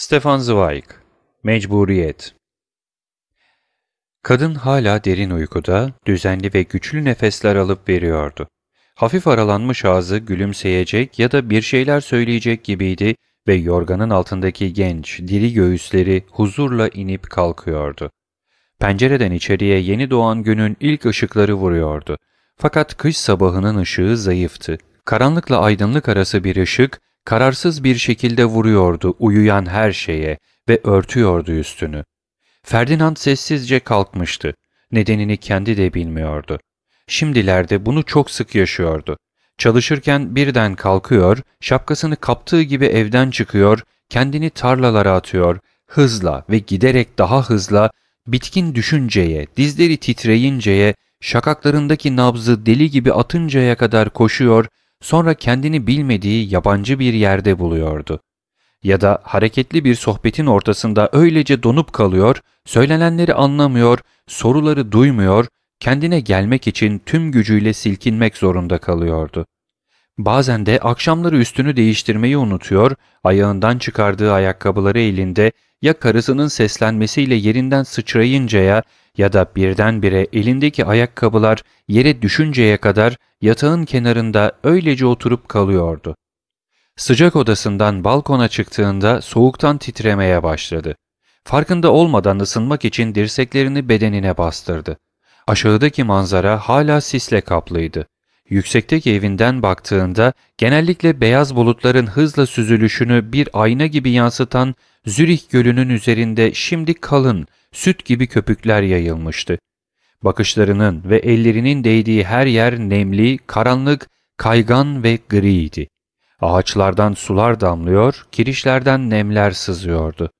Stefan Zweig Mecburiyet Kadın hala derin uykuda, düzenli ve güçlü nefesler alıp veriyordu. Hafif aralanmış ağzı gülümseyecek ya da bir şeyler söyleyecek gibiydi ve yorganın altındaki genç, diri göğüsleri huzurla inip kalkıyordu. Pencereden içeriye yeni doğan günün ilk ışıkları vuruyordu. Fakat kış sabahının ışığı zayıftı. Karanlıkla aydınlık arası bir ışık, Kararsız bir şekilde vuruyordu uyuyan her şeye ve örtüyordu üstünü. Ferdinand sessizce kalkmıştı. Nedenini kendi de bilmiyordu. Şimdilerde bunu çok sık yaşıyordu. Çalışırken birden kalkıyor, şapkasını kaptığı gibi evden çıkıyor, kendini tarlalara atıyor, hızla ve giderek daha hızla, bitkin düşünceye, dizleri titreyinceye, şakaklarındaki nabzı deli gibi atıncaya kadar koşuyor sonra kendini bilmediği yabancı bir yerde buluyordu. Ya da hareketli bir sohbetin ortasında öylece donup kalıyor, söylenenleri anlamıyor, soruları duymuyor, kendine gelmek için tüm gücüyle silkinmek zorunda kalıyordu. Bazen de akşamları üstünü değiştirmeyi unutuyor, ayağından çıkardığı ayakkabıları elinde ya karısının seslenmesiyle yerinden sıçrayıncaya ya da birdenbire elindeki ayakkabılar yere düşünceye kadar yatağın kenarında öylece oturup kalıyordu. Sıcak odasından balkona çıktığında soğuktan titremeye başladı. Farkında olmadan ısınmak için dirseklerini bedenine bastırdı. Aşağıdaki manzara hala sisle kaplıydı. Yüksekteki evinden baktığında genellikle beyaz bulutların hızla süzülüşünü bir ayna gibi yansıtan Zürih Gölü'nün üzerinde şimdi kalın, süt gibi köpükler yayılmıştı. Bakışlarının ve ellerinin değdiği her yer nemli, karanlık, kaygan ve griydi. Ağaçlardan sular damlıyor, kirişlerden nemler sızıyordu.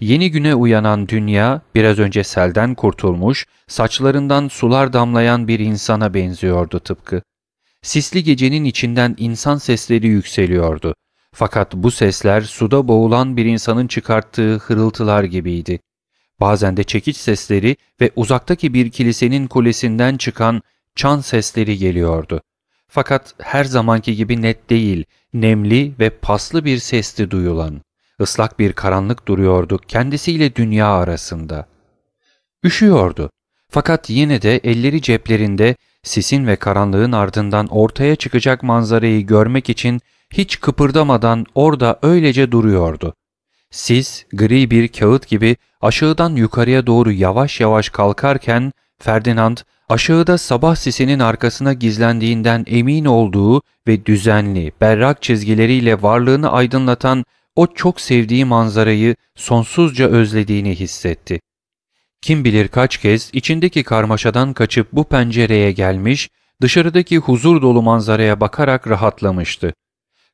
Yeni güne uyanan dünya biraz önce selden kurtulmuş, saçlarından sular damlayan bir insana benziyordu tıpkı. Sisli gecenin içinden insan sesleri yükseliyordu. Fakat bu sesler suda boğulan bir insanın çıkarttığı hırıltılar gibiydi. Bazen de çekiç sesleri ve uzaktaki bir kilisenin kulesinden çıkan çan sesleri geliyordu. Fakat her zamanki gibi net değil, nemli ve paslı bir sesti duyulan. Islak bir karanlık duruyordu kendisiyle dünya arasında. Üşüyordu. Fakat yine de elleri ceplerinde sisin ve karanlığın ardından ortaya çıkacak manzarayı görmek için hiç kıpırdamadan orada öylece duruyordu. Siz gri bir kağıt gibi aşağıdan yukarıya doğru yavaş yavaş kalkarken Ferdinand aşağıda sabah sisinin arkasına gizlendiğinden emin olduğu ve düzenli, berrak çizgileriyle varlığını aydınlatan o çok sevdiği manzarayı sonsuzca özlediğini hissetti. Kim bilir kaç kez içindeki karmaşadan kaçıp bu pencereye gelmiş, dışarıdaki huzur dolu manzaraya bakarak rahatlamıştı.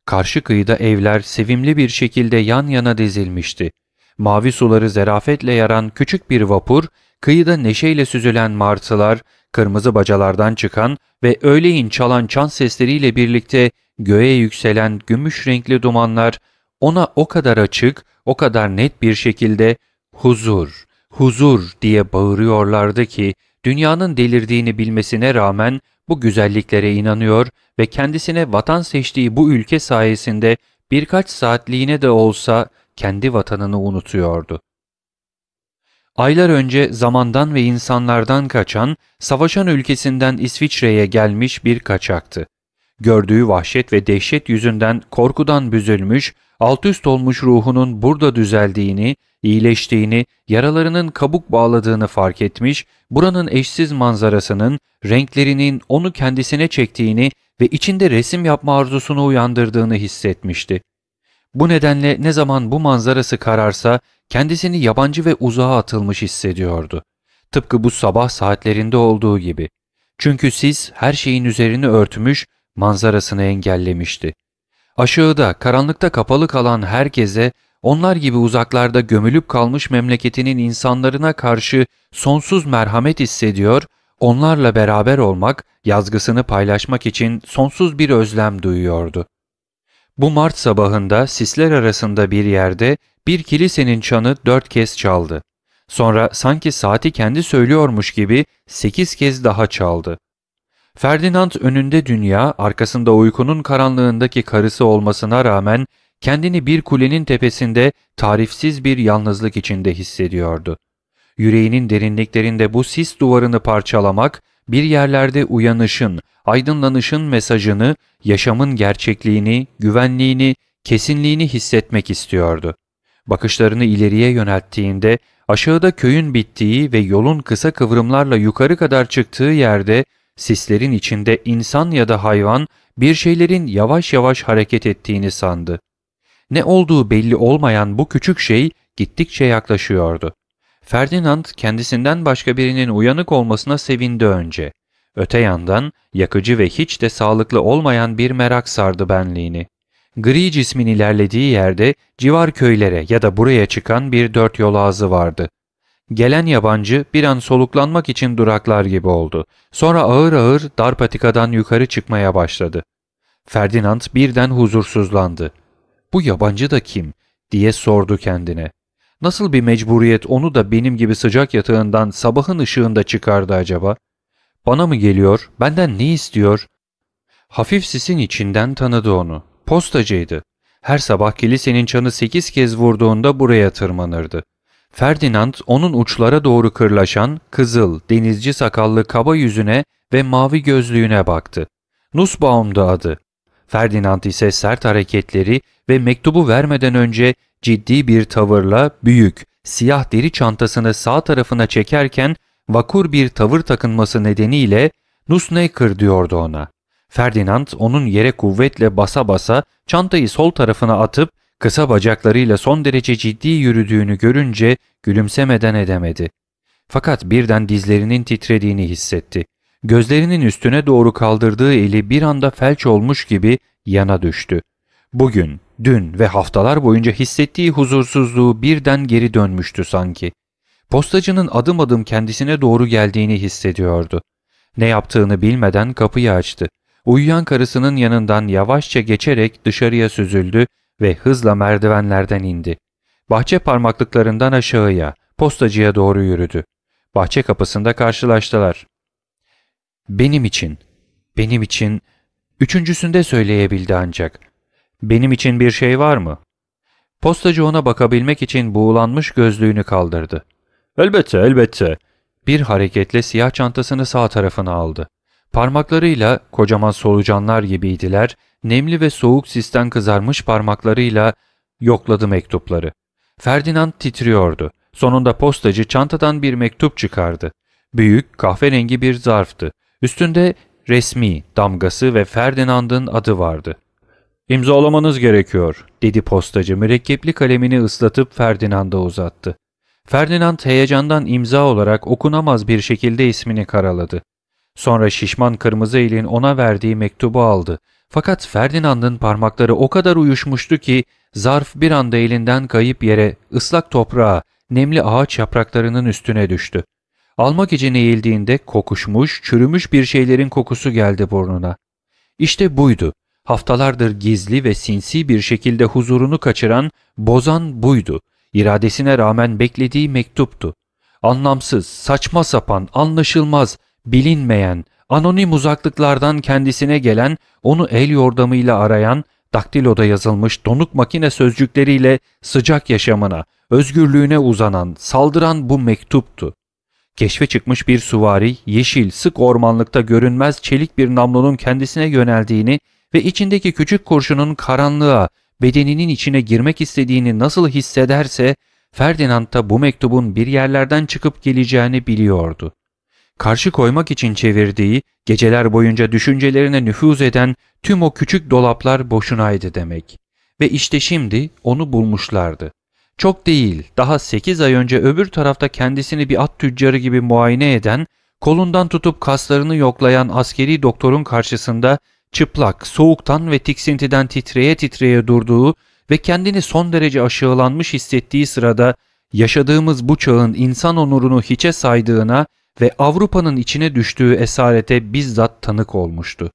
Karşı kıyıda evler sevimli bir şekilde yan yana dizilmişti. Mavi suları zerafetle yaran küçük bir vapur, kıyıda neşeyle süzülen martılar, kırmızı bacalardan çıkan ve öğleyin çalan çan sesleriyle birlikte göğe yükselen gümüş renkli dumanlar ona o kadar açık, o kadar net bir şekilde huzur, huzur diye bağırıyorlardı ki dünyanın delirdiğini bilmesine rağmen bu güzelliklere inanıyor ve kendisine vatan seçtiği bu ülke sayesinde birkaç saatliğine de olsa kendi vatanını unutuyordu. Aylar önce zamandan ve insanlardan kaçan, savaşan ülkesinden İsviçre'ye gelmiş bir kaçaktı. Gördüğü vahşet ve dehşet yüzünden korkudan büzülmüş, alt üst olmuş ruhunun burada düzeldiğini, iyileştiğini, yaralarının kabuk bağladığını fark etmiş, buranın eşsiz manzarasının, renklerinin onu kendisine çektiğini ve içinde resim yapma arzusunu uyandırdığını hissetmişti. Bu nedenle ne zaman bu manzarası kararsa kendisini yabancı ve uzağa atılmış hissediyordu. Tıpkı bu sabah saatlerinde olduğu gibi. Çünkü sis her şeyin üzerini örtmüş, manzarasını engellemişti. Aşağıda, karanlıkta kapalı kalan herkese, onlar gibi uzaklarda gömülüp kalmış memleketinin insanlarına karşı sonsuz merhamet hissediyor, onlarla beraber olmak, yazgısını paylaşmak için sonsuz bir özlem duyuyordu. Bu Mart sabahında sisler arasında bir yerde bir kilisenin çanı dört kez çaldı. Sonra sanki saati kendi söylüyormuş gibi sekiz kez daha çaldı. Ferdinand önünde dünya, arkasında uykunun karanlığındaki karısı olmasına rağmen kendini bir kulenin tepesinde tarifsiz bir yalnızlık içinde hissediyordu. Yüreğinin derinliklerinde bu sis duvarını parçalamak, bir yerlerde uyanışın, aydınlanışın mesajını, yaşamın gerçekliğini, güvenliğini, kesinliğini hissetmek istiyordu. Bakışlarını ileriye yönelttiğinde aşağıda köyün bittiği ve yolun kısa kıvrımlarla yukarı kadar çıktığı yerde Sislerin içinde insan ya da hayvan bir şeylerin yavaş yavaş hareket ettiğini sandı. Ne olduğu belli olmayan bu küçük şey gittikçe yaklaşıyordu. Ferdinand kendisinden başka birinin uyanık olmasına sevindi önce. Öte yandan yakıcı ve hiç de sağlıklı olmayan bir merak sardı benliğini. Gri cismin ilerlediği yerde civar köylere ya da buraya çıkan bir dört yol ağzı vardı. Gelen yabancı bir an soluklanmak için duraklar gibi oldu. Sonra ağır ağır dar patikadan yukarı çıkmaya başladı. Ferdinand birden huzursuzlandı. Bu yabancı da kim? diye sordu kendine. Nasıl bir mecburiyet onu da benim gibi sıcak yatağından sabahın ışığında çıkardı acaba? Bana mı geliyor, benden ne istiyor? Hafif sisin içinden tanıdı onu. Postacıydı. Her sabah kilisenin çanı sekiz kez vurduğunda buraya tırmanırdı. Ferdinand onun uçlara doğru kırlaşan kızıl, denizci sakallı kaba yüzüne ve mavi gözlüğüne baktı. Nussbaum'du adı. Ferdinand ise sert hareketleri ve mektubu vermeden önce ciddi bir tavırla büyük, siyah deri çantasını sağ tarafına çekerken vakur bir tavır takınması nedeniyle Nusnaker diyordu ona. Ferdinand onun yere kuvvetle basa basa çantayı sol tarafına atıp kısa bacaklarıyla son derece ciddi yürüdüğünü görünce gülümsemeden edemedi. Fakat birden dizlerinin titrediğini hissetti. Gözlerinin üstüne doğru kaldırdığı eli bir anda felç olmuş gibi yana düştü. Bugün, dün ve haftalar boyunca hissettiği huzursuzluğu birden geri dönmüştü sanki. Postacının adım adım kendisine doğru geldiğini hissediyordu. Ne yaptığını bilmeden kapıyı açtı. Uyuyan karısının yanından yavaşça geçerek dışarıya süzüldü ve hızla merdivenlerden indi. Bahçe parmaklıklarından aşağıya, postacıya doğru yürüdü. Bahçe kapısında karşılaştılar. Benim için, benim için, üçüncüsünde söyleyebildi ancak. Benim için bir şey var mı? Postacı ona bakabilmek için buğulanmış gözlüğünü kaldırdı. Elbette, elbette. Bir hareketle siyah çantasını sağ tarafına aldı. Parmaklarıyla kocaman solucanlar gibiydiler, nemli ve soğuk sisten kızarmış parmaklarıyla yokladı mektupları. Ferdinand titriyordu. Sonunda postacı çantadan bir mektup çıkardı. Büyük, kahverengi bir zarftı. Üstünde resmi damgası ve Ferdinand'ın adı vardı. ''İmzalamanız gerekiyor.'' dedi postacı mürekkepli kalemini ıslatıp Ferdinand'a uzattı. Ferdinand heyecandan imza olarak okunamaz bir şekilde ismini karaladı. Sonra şişman kırmızı elin ona verdiği mektubu aldı. Fakat Ferdinand'ın parmakları o kadar uyuşmuştu ki zarf bir anda elinden kayıp yere, ıslak toprağa, nemli ağaç yapraklarının üstüne düştü. Almak için eğildiğinde kokuşmuş, çürümüş bir şeylerin kokusu geldi burnuna. İşte buydu. Haftalardır gizli ve sinsi bir şekilde huzurunu kaçıran, bozan buydu. İradesine rağmen beklediği mektuptu. Anlamsız, saçma sapan, anlaşılmaz, bilinmeyen, anonim uzaklıklardan kendisine gelen, onu el yordamıyla arayan, daktiloda yazılmış donuk makine sözcükleriyle sıcak yaşamına, özgürlüğüne uzanan, saldıran bu mektuptu. Keşfe çıkmış bir suvari, yeşil, sık ormanlıkta görünmez çelik bir namlunun kendisine yöneldiğini ve içindeki küçük kurşunun karanlığa, bedeninin içine girmek istediğini nasıl hissederse, Ferdinand da bu mektubun bir yerlerden çıkıp geleceğini biliyordu karşı koymak için çevirdiği, geceler boyunca düşüncelerine nüfuz eden tüm o küçük dolaplar boşunaydı demek. Ve işte şimdi onu bulmuşlardı. Çok değil, daha 8 ay önce öbür tarafta kendisini bir at tüccarı gibi muayene eden, kolundan tutup kaslarını yoklayan askeri doktorun karşısında çıplak, soğuktan ve tiksintiden titreye titreye durduğu ve kendini son derece aşağılanmış hissettiği sırada yaşadığımız bu çağın insan onurunu hiçe saydığına ve Avrupa'nın içine düştüğü esarete bizzat tanık olmuştu.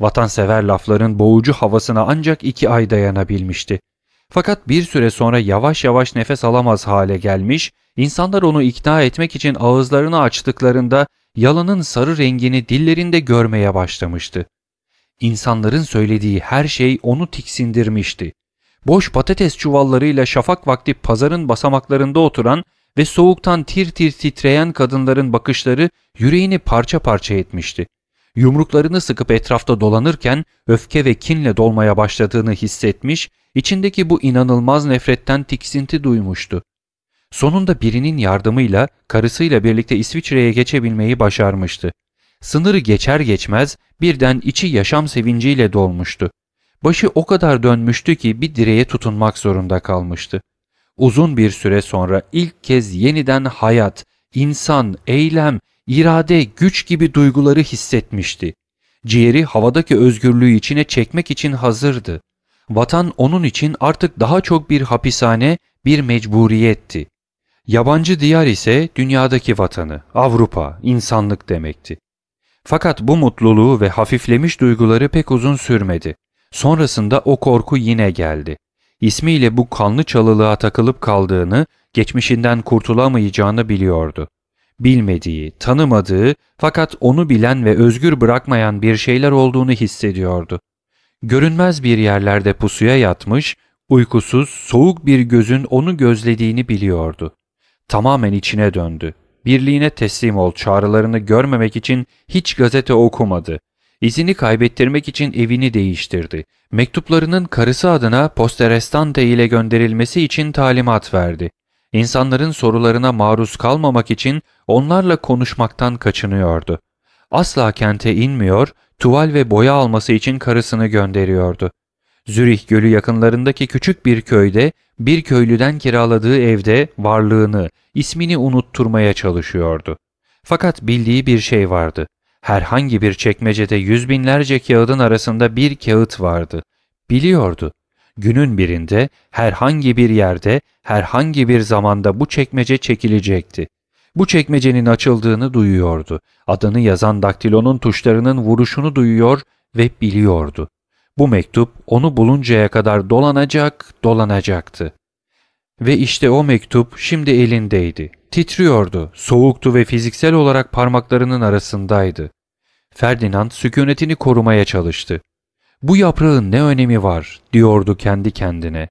Vatansever lafların boğucu havasına ancak iki ay dayanabilmişti. Fakat bir süre sonra yavaş yavaş nefes alamaz hale gelmiş, insanlar onu ikna etmek için ağızlarını açtıklarında yalanın sarı rengini dillerinde görmeye başlamıştı. İnsanların söylediği her şey onu tiksindirmişti. Boş patates çuvallarıyla şafak vakti pazarın basamaklarında oturan ve soğuktan tir tir titreyen kadınların bakışları yüreğini parça parça etmişti. Yumruklarını sıkıp etrafta dolanırken öfke ve kinle dolmaya başladığını hissetmiş, içindeki bu inanılmaz nefretten tiksinti duymuştu. Sonunda birinin yardımıyla karısıyla birlikte İsviçre'ye geçebilmeyi başarmıştı. Sınırı geçer geçmez birden içi yaşam sevinciyle dolmuştu. Başı o kadar dönmüştü ki bir direğe tutunmak zorunda kalmıştı. Uzun bir süre sonra ilk kez yeniden hayat, insan, eylem, irade, güç gibi duyguları hissetmişti. Ciğeri havadaki özgürlüğü içine çekmek için hazırdı. Vatan onun için artık daha çok bir hapishane, bir mecburiyetti. Yabancı diyar ise dünyadaki vatanı, Avrupa, insanlık demekti. Fakat bu mutluluğu ve hafiflemiş duyguları pek uzun sürmedi. Sonrasında o korku yine geldi ismiyle bu kanlı çalılığa takılıp kaldığını, geçmişinden kurtulamayacağını biliyordu. Bilmediği, tanımadığı fakat onu bilen ve özgür bırakmayan bir şeyler olduğunu hissediyordu. Görünmez bir yerlerde pusuya yatmış, uykusuz, soğuk bir gözün onu gözlediğini biliyordu. Tamamen içine döndü. Birliğine teslim ol çağrılarını görmemek için hiç gazete okumadı. İzini kaybettirmek için evini değiştirdi. Mektuplarının karısı adına Posterestante ile gönderilmesi için talimat verdi. İnsanların sorularına maruz kalmamak için onlarla konuşmaktan kaçınıyordu. Asla kente inmiyor, tuval ve boya alması için karısını gönderiyordu. Zürih Gölü yakınlarındaki küçük bir köyde bir köylüden kiraladığı evde varlığını, ismini unutturmaya çalışıyordu. Fakat bildiği bir şey vardı. Herhangi bir çekmecede yüz binlerce kağıdın arasında bir kağıt vardı. Biliyordu. Günün birinde, herhangi bir yerde, herhangi bir zamanda bu çekmece çekilecekti. Bu çekmecenin açıldığını duyuyordu. Adını yazan daktilonun tuşlarının vuruşunu duyuyor ve biliyordu. Bu mektup onu buluncaya kadar dolanacak, dolanacaktı. Ve işte o mektup şimdi elindeydi titriyordu, soğuktu ve fiziksel olarak parmaklarının arasındaydı. Ferdinand sükunetini korumaya çalıştı. Bu yaprağın ne önemi var diyordu kendi kendine.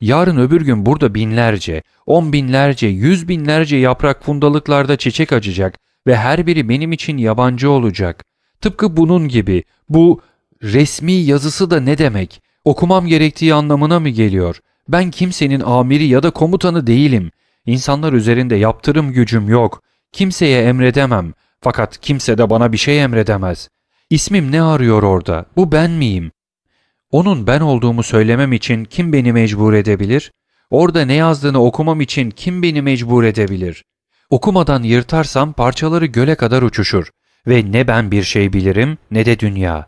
Yarın öbür gün burada binlerce, on binlerce, yüz binlerce yaprak fundalıklarda çiçek açacak ve her biri benim için yabancı olacak. Tıpkı bunun gibi bu resmi yazısı da ne demek? Okumam gerektiği anlamına mı geliyor? Ben kimsenin amiri ya da komutanı değilim. İnsanlar üzerinde yaptırım gücüm yok. Kimseye emredemem. Fakat kimse de bana bir şey emredemez. İsmim ne arıyor orada? Bu ben miyim? Onun ben olduğumu söylemem için kim beni mecbur edebilir? Orada ne yazdığını okumam için kim beni mecbur edebilir? Okumadan yırtarsam parçaları göle kadar uçuşur ve ne ben bir şey bilirim ne de dünya.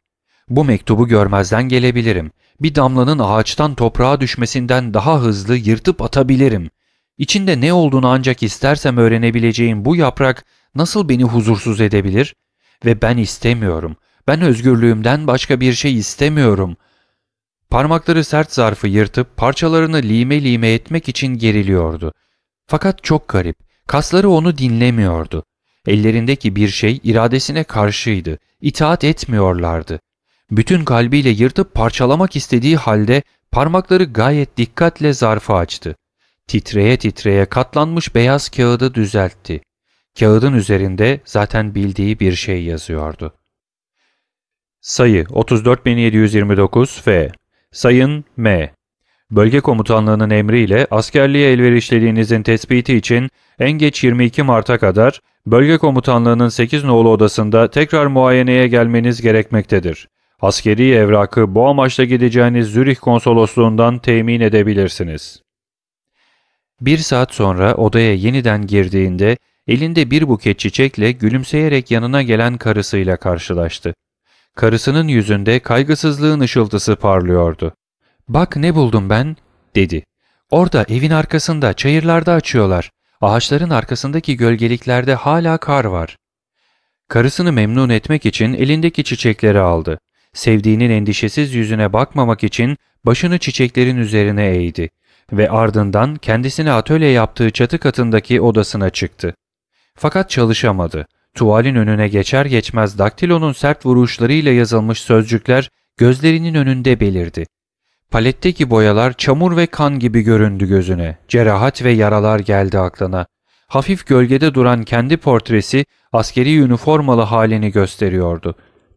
Bu mektubu görmezden gelebilirim. Bir damlanın ağaçtan toprağa düşmesinden daha hızlı yırtıp atabilirim. İçinde ne olduğunu ancak istersem öğrenebileceğim bu yaprak nasıl beni huzursuz edebilir? Ve ben istemiyorum. Ben özgürlüğümden başka bir şey istemiyorum. Parmakları sert zarfı yırtıp parçalarını lime lime etmek için geriliyordu. Fakat çok garip. Kasları onu dinlemiyordu. Ellerindeki bir şey iradesine karşıydı. İtaat etmiyorlardı. Bütün kalbiyle yırtıp parçalamak istediği halde parmakları gayet dikkatle zarfı açtı. Titreye titreye katlanmış beyaz kağıdı düzeltti. Kağıdın üzerinde zaten bildiği bir şey yazıyordu. Sayı 34729 F Sayın M Bölge komutanlığının emriyle askerliğe elverişliliğinizin tespiti için en geç 22 Mart'a kadar bölge komutanlığının 8 nolu odasında tekrar muayeneye gelmeniz gerekmektedir. Askeri evrakı bu amaçla gideceğiniz Zürih konsolosluğundan temin edebilirsiniz. Bir saat sonra odaya yeniden girdiğinde elinde bir buket çiçekle gülümseyerek yanına gelen karısıyla karşılaştı. Karısının yüzünde kaygısızlığın ışıltısı parlıyordu. ''Bak ne buldum ben?'' dedi. ''Orada evin arkasında, çayırlarda açıyorlar. Ağaçların arkasındaki gölgeliklerde hala kar var.'' Karısını memnun etmek için elindeki çiçekleri aldı. Sevdiğinin endişesiz yüzüne bakmamak için başını çiçeklerin üzerine eğdi ve ardından kendisine atölye yaptığı çatı katındaki odasına çıktı. Fakat çalışamadı. Tuvalin önüne geçer geçmez daktilonun sert vuruşlarıyla yazılmış sözcükler gözlerinin önünde belirdi. Paletteki boyalar çamur ve kan gibi göründü gözüne. Cerahat ve yaralar geldi aklına. Hafif gölgede duran kendi portresi askeri üniformalı halini gösteriyordu.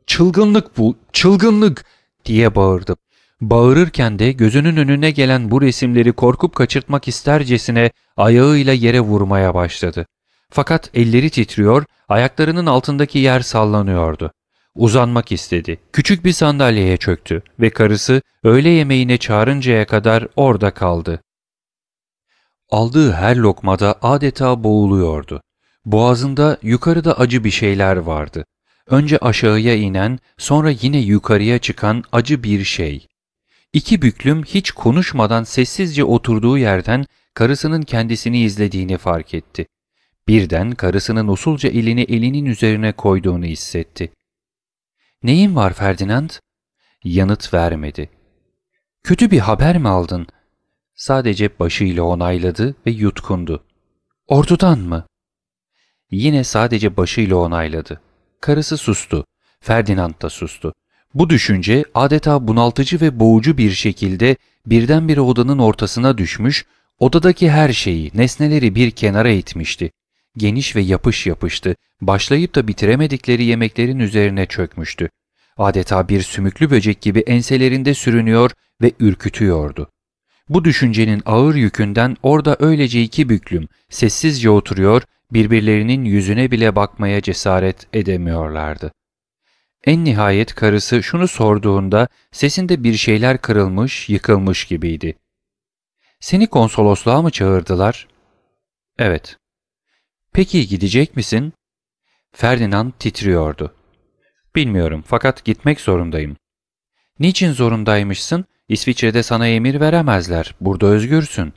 ''Çılgınlık bu, çılgınlık!'' diye bağırdı. Bağırırken de gözünün önüne gelen bu resimleri korkup kaçırtmak istercesine ayağıyla yere vurmaya başladı. Fakat elleri titriyor, ayaklarının altındaki yer sallanıyordu. Uzanmak istedi. Küçük bir sandalyeye çöktü ve karısı öğle yemeğine çağırıncaya kadar orada kaldı. Aldığı her lokmada adeta boğuluyordu. Boğazında yukarıda acı bir şeyler vardı. Önce aşağıya inen, sonra yine yukarıya çıkan acı bir şey. İki büklüm hiç konuşmadan sessizce oturduğu yerden karısının kendisini izlediğini fark etti. Birden karısının usulca elini elinin üzerine koyduğunu hissetti. ''Neyin var Ferdinand?'' Yanıt vermedi. ''Kötü bir haber mi aldın?'' Sadece başıyla onayladı ve yutkundu. ''Ordudan mı?'' Yine sadece başıyla onayladı. Karısı sustu. Ferdinand da sustu. Bu düşünce adeta bunaltıcı ve boğucu bir şekilde birdenbire odanın ortasına düşmüş, odadaki her şeyi, nesneleri bir kenara itmişti. Geniş ve yapış yapıştı, başlayıp da bitiremedikleri yemeklerin üzerine çökmüştü. Adeta bir sümüklü böcek gibi enselerinde sürünüyor ve ürkütüyordu. Bu düşüncenin ağır yükünden orada öylece iki büklüm sessizce oturuyor, birbirlerinin yüzüne bile bakmaya cesaret edemiyorlardı. En nihayet karısı şunu sorduğunda sesinde bir şeyler kırılmış, yıkılmış gibiydi. Seni konsolosluğa mı çağırdılar? Evet. Peki gidecek misin? Ferdinand titriyordu. Bilmiyorum fakat gitmek zorundayım. Niçin zorundaymışsın? İsviçre'de sana emir veremezler. Burada özgürsün.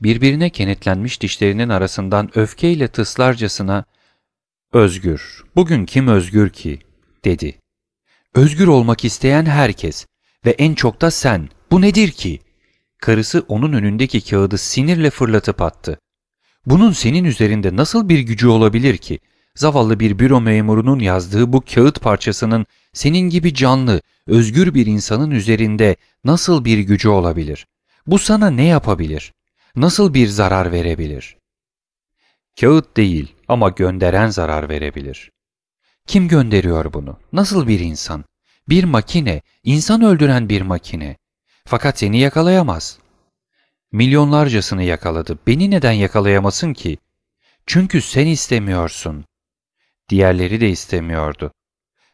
Birbirine kenetlenmiş dişlerinin arasından öfkeyle tıslarcasına ''Özgür, bugün kim özgür ki?'' dedi. Özgür olmak isteyen herkes ve en çok da sen. Bu nedir ki? Karısı onun önündeki kağıdı sinirle fırlatıp attı. Bunun senin üzerinde nasıl bir gücü olabilir ki? Zavallı bir büro memurunun yazdığı bu kağıt parçasının senin gibi canlı, özgür bir insanın üzerinde nasıl bir gücü olabilir? Bu sana ne yapabilir? Nasıl bir zarar verebilir? Kağıt değil ama gönderen zarar verebilir. Kim gönderiyor bunu? Nasıl bir insan? Bir makine, insan öldüren bir makine. Fakat seni yakalayamaz. Milyonlarcasını yakaladı. Beni neden yakalayamasın ki? Çünkü sen istemiyorsun. Diğerleri de istemiyordu.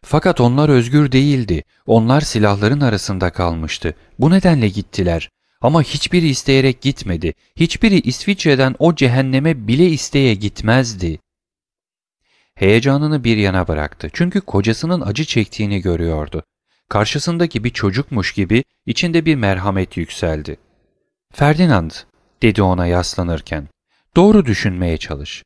Fakat onlar özgür değildi. Onlar silahların arasında kalmıştı. Bu nedenle gittiler. Ama hiçbiri isteyerek gitmedi. Hiçbiri İsviçre'den o cehenneme bile isteye gitmezdi.'' Heyecanını bir yana bıraktı çünkü kocasının acı çektiğini görüyordu. Karşısındaki bir çocukmuş gibi içinde bir merhamet yükseldi. Ferdinand, dedi ona yaslanırken, doğru düşünmeye çalış.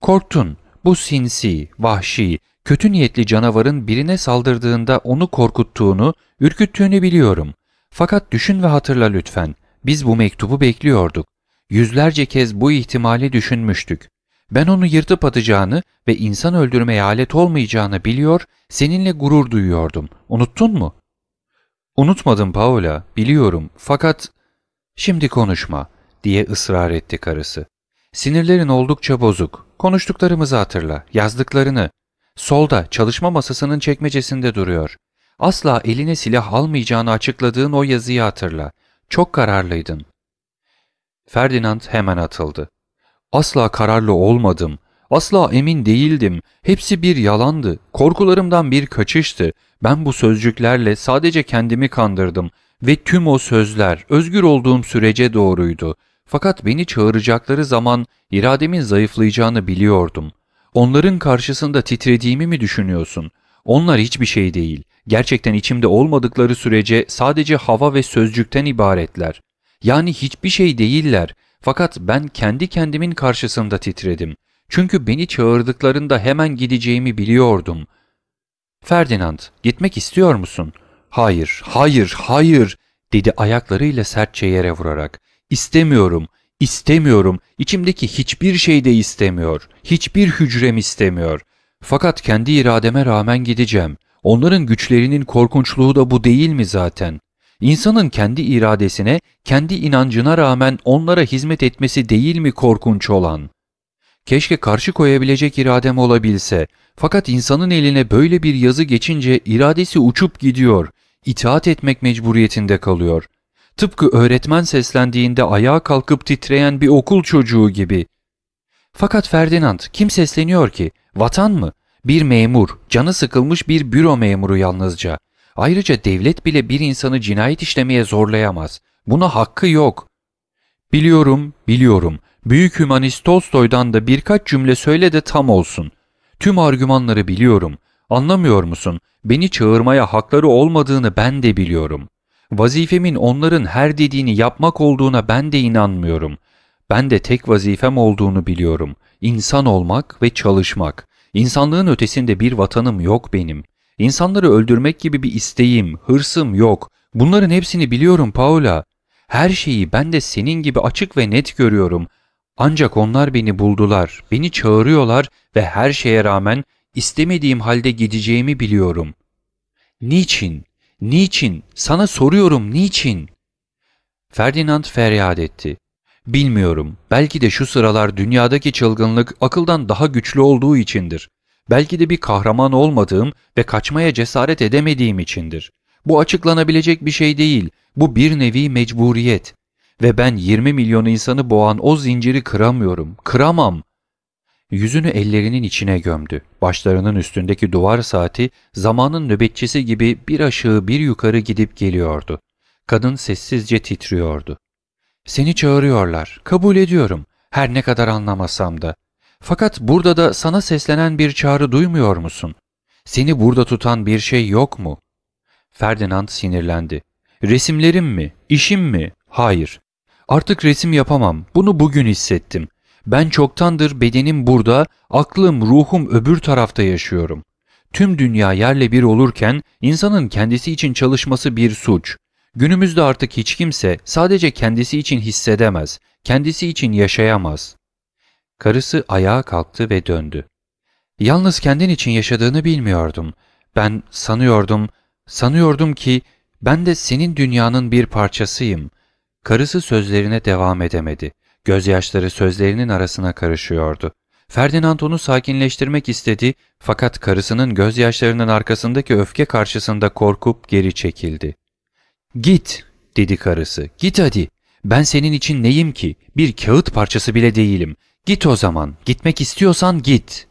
Korktun, bu sinsi, vahşi, kötü niyetli canavarın birine saldırdığında onu korkuttuğunu, ürküttüğünü biliyorum. Fakat düşün ve hatırla lütfen, biz bu mektubu bekliyorduk. Yüzlerce kez bu ihtimali düşünmüştük. Ben onu yırtıp atacağını ve insan öldürmeye alet olmayacağını biliyor, seninle gurur duyuyordum. Unuttun mu? Unutmadım Paola, biliyorum fakat... Şimdi konuşma, diye ısrar etti karısı. Sinirlerin oldukça bozuk. Konuştuklarımızı hatırla, yazdıklarını. Solda, çalışma masasının çekmecesinde duruyor. Asla eline silah almayacağını açıkladığın o yazıyı hatırla. Çok kararlıydın. Ferdinand hemen atıldı. Asla kararlı olmadım, asla emin değildim, hepsi bir yalandı, korkularımdan bir kaçıştı. Ben bu sözcüklerle sadece kendimi kandırdım ve tüm o sözler özgür olduğum sürece doğruydu. Fakat beni çağıracakları zaman irademin zayıflayacağını biliyordum. Onların karşısında titrediğimi mi düşünüyorsun? Onlar hiçbir şey değil. Gerçekten içimde olmadıkları sürece sadece hava ve sözcükten ibaretler. Yani hiçbir şey değiller. Fakat ben kendi kendimin karşısında titredim. Çünkü beni çağırdıklarında hemen gideceğimi biliyordum. Ferdinand, gitmek istiyor musun? Hayır, hayır, hayır, dedi ayaklarıyla sertçe yere vurarak. İstemiyorum, istemiyorum, içimdeki hiçbir şey de istemiyor, hiçbir hücrem istemiyor. Fakat kendi irademe rağmen gideceğim. Onların güçlerinin korkunçluğu da bu değil mi zaten? İnsanın kendi iradesine, kendi inancına rağmen onlara hizmet etmesi değil mi korkunç olan? Keşke karşı koyabilecek iradem olabilse. Fakat insanın eline böyle bir yazı geçince iradesi uçup gidiyor. İtaat etmek mecburiyetinde kalıyor. Tıpkı öğretmen seslendiğinde ayağa kalkıp titreyen bir okul çocuğu gibi. Fakat Ferdinand kim sesleniyor ki? Vatan mı? Bir memur, canı sıkılmış bir büro memuru yalnızca. Ayrıca devlet bile bir insanı cinayet işlemeye zorlayamaz. Buna hakkı yok. Biliyorum, biliyorum. Büyük hümanist Tolstoy'dan da birkaç cümle söyle de tam olsun. Tüm argümanları biliyorum. Anlamıyor musun? Beni çağırmaya hakları olmadığını ben de biliyorum. Vazifemin onların her dediğini yapmak olduğuna ben de inanmıyorum. Ben de tek vazifem olduğunu biliyorum. İnsan olmak ve çalışmak. İnsanlığın ötesinde bir vatanım yok benim. İnsanları öldürmek gibi bir isteğim, hırsım yok. Bunların hepsini biliyorum Paula. Her şeyi ben de senin gibi açık ve net görüyorum. Ancak onlar beni buldular, beni çağırıyorlar ve her şeye rağmen istemediğim halde gideceğimi biliyorum. Niçin? Niçin? Sana soruyorum niçin? Ferdinand feryat etti. Bilmiyorum. Belki de şu sıralar dünyadaki çılgınlık akıldan daha güçlü olduğu içindir. Belki de bir kahraman olmadığım ve kaçmaya cesaret edemediğim içindir. Bu açıklanabilecek bir şey değil. Bu bir nevi mecburiyet. Ve ben 20 milyon insanı boğan o zinciri kıramıyorum. Kıramam. Yüzünü ellerinin içine gömdü. Başlarının üstündeki duvar saati zamanın nöbetçisi gibi bir aşağı bir yukarı gidip geliyordu. Kadın sessizce titriyordu. Seni çağırıyorlar. Kabul ediyorum. Her ne kadar anlamasam da. Fakat burada da sana seslenen bir çağrı duymuyor musun? Seni burada tutan bir şey yok mu? Ferdinand sinirlendi. Resimlerim mi? İşim mi? Hayır. Artık resim yapamam. Bunu bugün hissettim. Ben çoktandır bedenim burada, aklım, ruhum öbür tarafta yaşıyorum. Tüm dünya yerle bir olurken insanın kendisi için çalışması bir suç. Günümüzde artık hiç kimse sadece kendisi için hissedemez, kendisi için yaşayamaz. Karısı ayağa kalktı ve döndü. Yalnız kendin için yaşadığını bilmiyordum. Ben sanıyordum, sanıyordum ki ben de senin dünyanın bir parçasıyım. Karısı sözlerine devam edemedi. Gözyaşları sözlerinin arasına karışıyordu. Ferdinand onu sakinleştirmek istedi fakat karısının gözyaşlarının arkasındaki öfke karşısında korkup geri çekildi. ''Git'' dedi karısı. ''Git hadi. Ben senin için neyim ki? Bir kağıt parçası bile değilim. Git o zaman, gitmek istiyorsan git.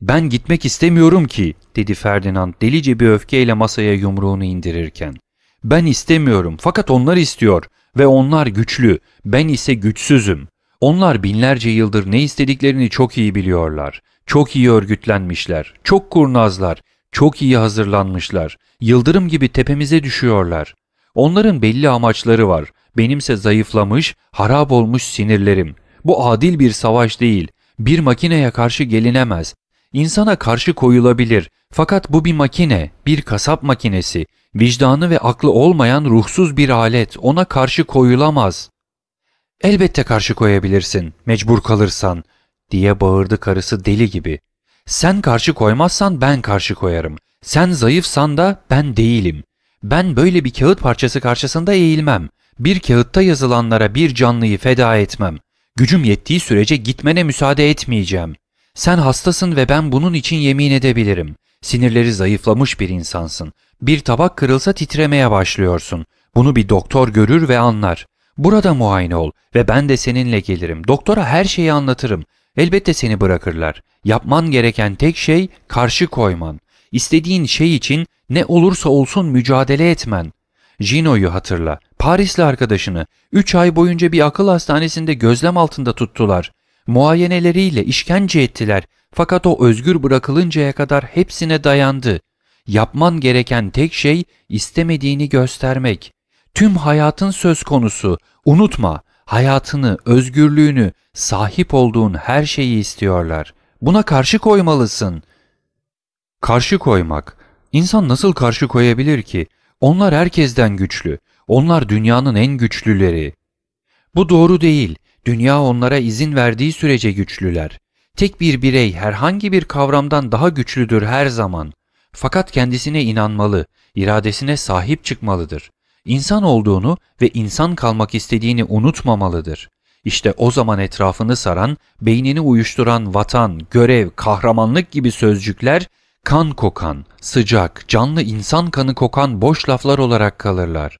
Ben gitmek istemiyorum ki, dedi Ferdinand delice bir öfkeyle masaya yumruğunu indirirken. Ben istemiyorum fakat onlar istiyor ve onlar güçlü, ben ise güçsüzüm. Onlar binlerce yıldır ne istediklerini çok iyi biliyorlar. Çok iyi örgütlenmişler, çok kurnazlar, çok iyi hazırlanmışlar. Yıldırım gibi tepemize düşüyorlar. Onların belli amaçları var. Benimse zayıflamış, harap olmuş sinirlerim. Bu adil bir savaş değil. Bir makineye karşı gelinemez. İnsana karşı koyulabilir. Fakat bu bir makine, bir kasap makinesi. Vicdanı ve aklı olmayan ruhsuz bir alet. Ona karşı koyulamaz. Elbette karşı koyabilirsin, mecbur kalırsan, diye bağırdı karısı deli gibi. Sen karşı koymazsan ben karşı koyarım. Sen zayıfsan da ben değilim. Ben böyle bir kağıt parçası karşısında eğilmem. Bir kağıtta yazılanlara bir canlıyı feda etmem. Gücüm yettiği sürece gitmene müsaade etmeyeceğim. Sen hastasın ve ben bunun için yemin edebilirim. Sinirleri zayıflamış bir insansın. Bir tabak kırılsa titremeye başlıyorsun. Bunu bir doktor görür ve anlar. Burada muayene ol ve ben de seninle gelirim. Doktora her şeyi anlatırım. Elbette seni bırakırlar. Yapman gereken tek şey karşı koyman. İstediğin şey için ne olursa olsun mücadele etmen. Gino'yu hatırla. Parisli arkadaşını 3 ay boyunca bir akıl hastanesinde gözlem altında tuttular. Muayeneleriyle işkence ettiler fakat o özgür bırakılıncaya kadar hepsine dayandı. Yapman gereken tek şey istemediğini göstermek. Tüm hayatın söz konusu. Unutma, hayatını, özgürlüğünü, sahip olduğun her şeyi istiyorlar. Buna karşı koymalısın. Karşı koymak. İnsan nasıl karşı koyabilir ki? Onlar herkesten güçlü. Onlar dünyanın en güçlüleri. Bu doğru değil. Dünya onlara izin verdiği sürece güçlüler. Tek bir birey herhangi bir kavramdan daha güçlüdür her zaman. Fakat kendisine inanmalı, iradesine sahip çıkmalıdır. İnsan olduğunu ve insan kalmak istediğini unutmamalıdır. İşte o zaman etrafını saran, beynini uyuşturan vatan, görev, kahramanlık gibi sözcükler kan kokan, sıcak, canlı insan kanı kokan boş laflar olarak kalırlar.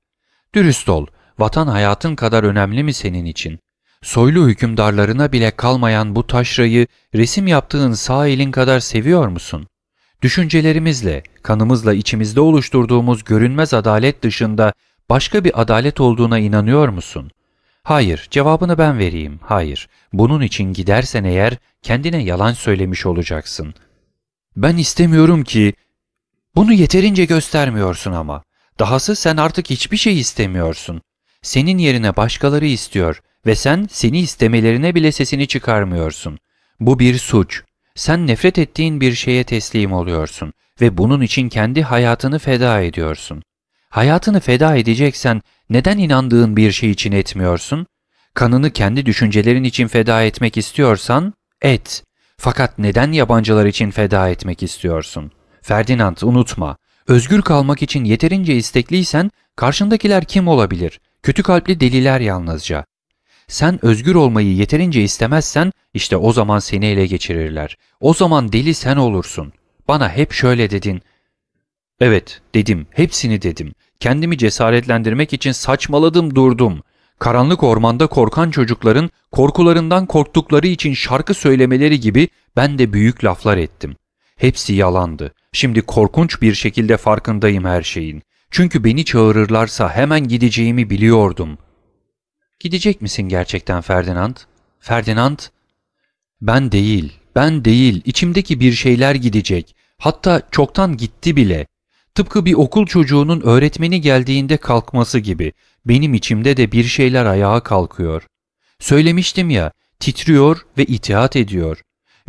Dürüst ol, vatan hayatın kadar önemli mi senin için? Soylu hükümdarlarına bile kalmayan bu taşrayı resim yaptığın sağ elin kadar seviyor musun? Düşüncelerimizle, kanımızla içimizde oluşturduğumuz görünmez adalet dışında başka bir adalet olduğuna inanıyor musun? Hayır, cevabını ben vereyim, hayır. Bunun için gidersen eğer kendine yalan söylemiş olacaksın. Ben istemiyorum ki, bunu yeterince göstermiyorsun ama. Dahası sen artık hiçbir şey istemiyorsun. Senin yerine başkaları istiyor ve sen seni istemelerine bile sesini çıkarmıyorsun. Bu bir suç. Sen nefret ettiğin bir şeye teslim oluyorsun ve bunun için kendi hayatını feda ediyorsun. Hayatını feda edeceksen neden inandığın bir şey için etmiyorsun? Kanını kendi düşüncelerin için feda etmek istiyorsan et. Fakat neden yabancılar için feda etmek istiyorsun? Ferdinand unutma, Özgür kalmak için yeterince istekliysen karşındakiler kim olabilir? Kötü kalpli deliler yalnızca. Sen özgür olmayı yeterince istemezsen işte o zaman seni ele geçirirler. O zaman deli sen olursun. Bana hep şöyle dedin. Evet dedim, hepsini dedim. Kendimi cesaretlendirmek için saçmaladım durdum. Karanlık ormanda korkan çocukların korkularından korktukları için şarkı söylemeleri gibi ben de büyük laflar ettim. Hepsi yalandı. Şimdi korkunç bir şekilde farkındayım her şeyin. Çünkü beni çağırırlarsa hemen gideceğimi biliyordum. Gidecek misin gerçekten Ferdinand? Ferdinand? Ben değil, ben değil. İçimdeki bir şeyler gidecek. Hatta çoktan gitti bile. Tıpkı bir okul çocuğunun öğretmeni geldiğinde kalkması gibi benim içimde de bir şeyler ayağa kalkıyor. Söylemiştim ya, titriyor ve itaat ediyor.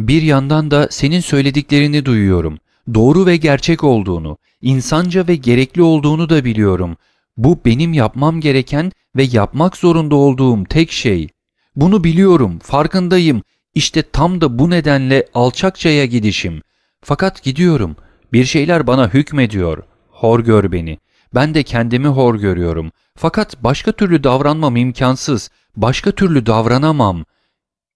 Bir yandan da senin söylediklerini duyuyorum. Doğru ve gerçek olduğunu, insanca ve gerekli olduğunu da biliyorum. Bu benim yapmam gereken ve yapmak zorunda olduğum tek şey. Bunu biliyorum, farkındayım. İşte tam da bu nedenle alçakçaya gidişim. Fakat gidiyorum. Bir şeyler bana hükmediyor. Hor gör beni. Ben de kendimi hor görüyorum. Fakat başka türlü davranmam imkansız. Başka türlü davranamam.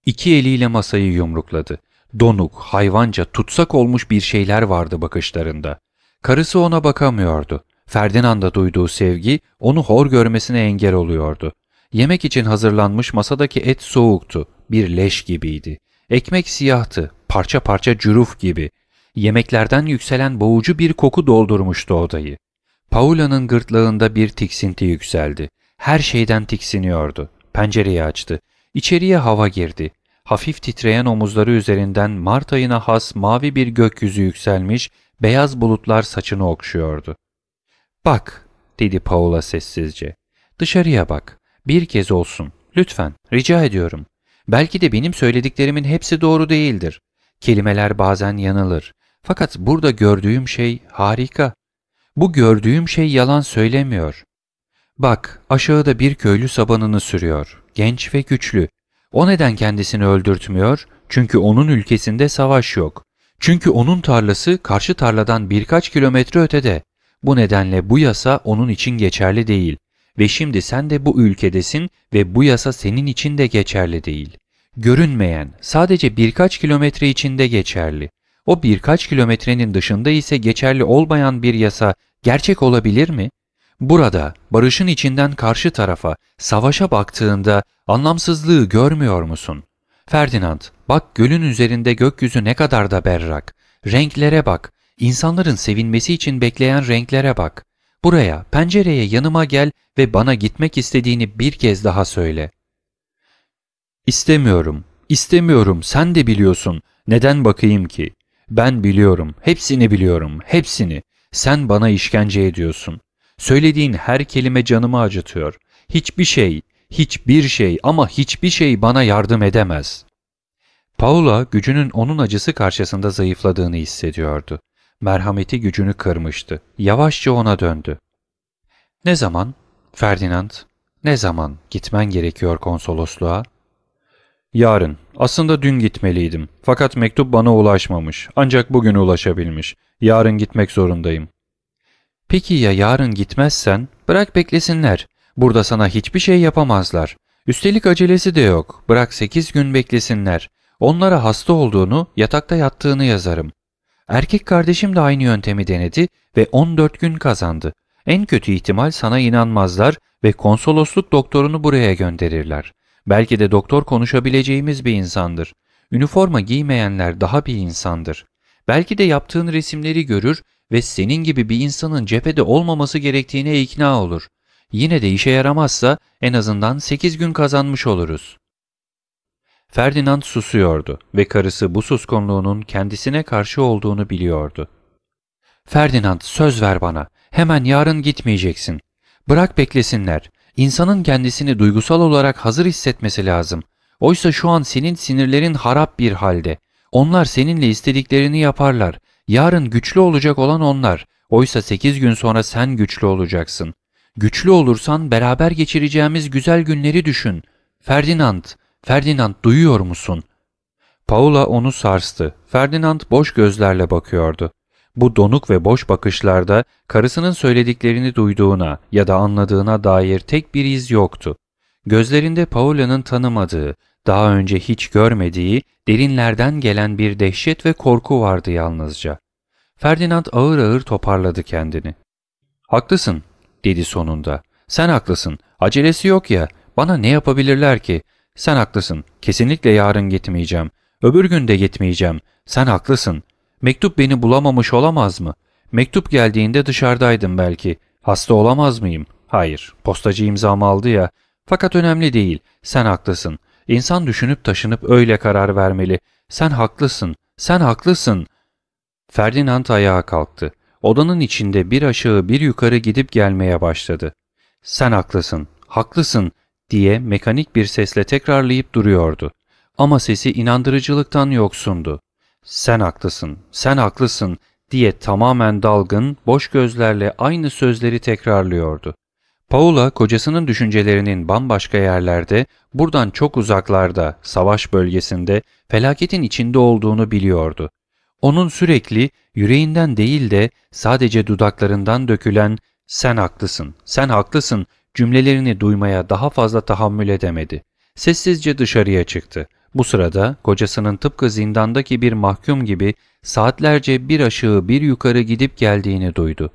İki eliyle masayı yumrukladı donuk, hayvanca, tutsak olmuş bir şeyler vardı bakışlarında. Karısı ona bakamıyordu. Ferdinand'a duyduğu sevgi onu hor görmesine engel oluyordu. Yemek için hazırlanmış masadaki et soğuktu, bir leş gibiydi. Ekmek siyahtı, parça parça cüruf gibi. Yemeklerden yükselen boğucu bir koku doldurmuştu odayı. Paula'nın gırtlağında bir tiksinti yükseldi. Her şeyden tiksiniyordu. Pencereyi açtı. İçeriye hava girdi hafif titreyen omuzları üzerinden Mart ayına has mavi bir gökyüzü yükselmiş, beyaz bulutlar saçını okşuyordu. ''Bak'' dedi Paula sessizce. ''Dışarıya bak. Bir kez olsun. Lütfen, rica ediyorum. Belki de benim söylediklerimin hepsi doğru değildir. Kelimeler bazen yanılır. Fakat burada gördüğüm şey harika. Bu gördüğüm şey yalan söylemiyor. Bak, aşağıda bir köylü sabanını sürüyor. Genç ve güçlü. O neden kendisini öldürtmüyor? Çünkü onun ülkesinde savaş yok. Çünkü onun tarlası karşı tarladan birkaç kilometre ötede. Bu nedenle bu yasa onun için geçerli değil. Ve şimdi sen de bu ülkedesin ve bu yasa senin için de geçerli değil. Görünmeyen, sadece birkaç kilometre içinde geçerli. O birkaç kilometrenin dışında ise geçerli olmayan bir yasa gerçek olabilir mi? Burada barışın içinden karşı tarafa, savaşa baktığında Anlamsızlığı görmüyor musun? Ferdinand, bak gölün üzerinde gökyüzü ne kadar da berrak. Renklere bak. İnsanların sevinmesi için bekleyen renklere bak. Buraya, pencereye yanıma gel ve bana gitmek istediğini bir kez daha söyle. İstemiyorum, istemiyorum, sen de biliyorsun. Neden bakayım ki? Ben biliyorum, hepsini biliyorum, hepsini. Sen bana işkence ediyorsun. Söylediğin her kelime canımı acıtıyor. Hiçbir şey, hiçbir şey ama hiçbir şey bana yardım edemez. Paula gücünün onun acısı karşısında zayıfladığını hissediyordu. Merhameti gücünü kırmıştı. Yavaşça ona döndü. Ne zaman? Ferdinand, ne zaman gitmen gerekiyor konsolosluğa? Yarın. Aslında dün gitmeliydim. Fakat mektup bana ulaşmamış. Ancak bugün ulaşabilmiş. Yarın gitmek zorundayım. Peki ya yarın gitmezsen? Bırak beklesinler. Burada sana hiçbir şey yapamazlar. Üstelik acelesi de yok. Bırak sekiz gün beklesinler. Onlara hasta olduğunu, yatakta yattığını yazarım. Erkek kardeşim de aynı yöntemi denedi ve 14 gün kazandı. En kötü ihtimal sana inanmazlar ve konsolosluk doktorunu buraya gönderirler. Belki de doktor konuşabileceğimiz bir insandır. Üniforma giymeyenler daha bir insandır. Belki de yaptığın resimleri görür ve senin gibi bir insanın cephede olmaması gerektiğine ikna olur. Yine de işe yaramazsa en azından 8 gün kazanmış oluruz. Ferdinand susuyordu ve karısı bu suskunluğunun kendisine karşı olduğunu biliyordu. Ferdinand söz ver bana. Hemen yarın gitmeyeceksin. Bırak beklesinler. İnsanın kendisini duygusal olarak hazır hissetmesi lazım. Oysa şu an senin sinirlerin harap bir halde. Onlar seninle istediklerini yaparlar. Yarın güçlü olacak olan onlar. Oysa sekiz gün sonra sen güçlü olacaksın. Güçlü olursan beraber geçireceğimiz güzel günleri düşün. Ferdinand, Ferdinand duyuyor musun? Paula onu sarstı. Ferdinand boş gözlerle bakıyordu. Bu donuk ve boş bakışlarda karısının söylediklerini duyduğuna ya da anladığına dair tek bir iz yoktu. Gözlerinde Paula'nın tanımadığı, daha önce hiç görmediği, derinlerden gelen bir dehşet ve korku vardı yalnızca. Ferdinand ağır ağır toparladı kendini. ''Haklısın, dedi sonunda. Sen haklısın. Acelesi yok ya. Bana ne yapabilirler ki? Sen haklısın. Kesinlikle yarın gitmeyeceğim. Öbür gün de gitmeyeceğim. Sen haklısın. Mektup beni bulamamış olamaz mı? Mektup geldiğinde dışarıdaydım belki. Hasta olamaz mıyım? Hayır. Postacı imzamı aldı ya. Fakat önemli değil. Sen haklısın. İnsan düşünüp taşınıp öyle karar vermeli. Sen haklısın. Sen haklısın. Ferdinand ayağa kalktı. Odanın içinde bir aşağı bir yukarı gidip gelmeye başladı. ''Sen haklısın, haklısın.'' diye mekanik bir sesle tekrarlayıp duruyordu. Ama sesi inandırıcılıktan yoksundu. ''Sen haklısın, sen haklısın.'' diye tamamen dalgın, boş gözlerle aynı sözleri tekrarlıyordu. Paula kocasının düşüncelerinin bambaşka yerlerde, buradan çok uzaklarda, savaş bölgesinde, felaketin içinde olduğunu biliyordu. Onun sürekli yüreğinden değil de sadece dudaklarından dökülen ''Sen haklısın, sen haklısın'' cümlelerini duymaya daha fazla tahammül edemedi. Sessizce dışarıya çıktı. Bu sırada kocasının tıpkı zindandaki bir mahkum gibi saatlerce bir aşağı bir yukarı gidip geldiğini duydu.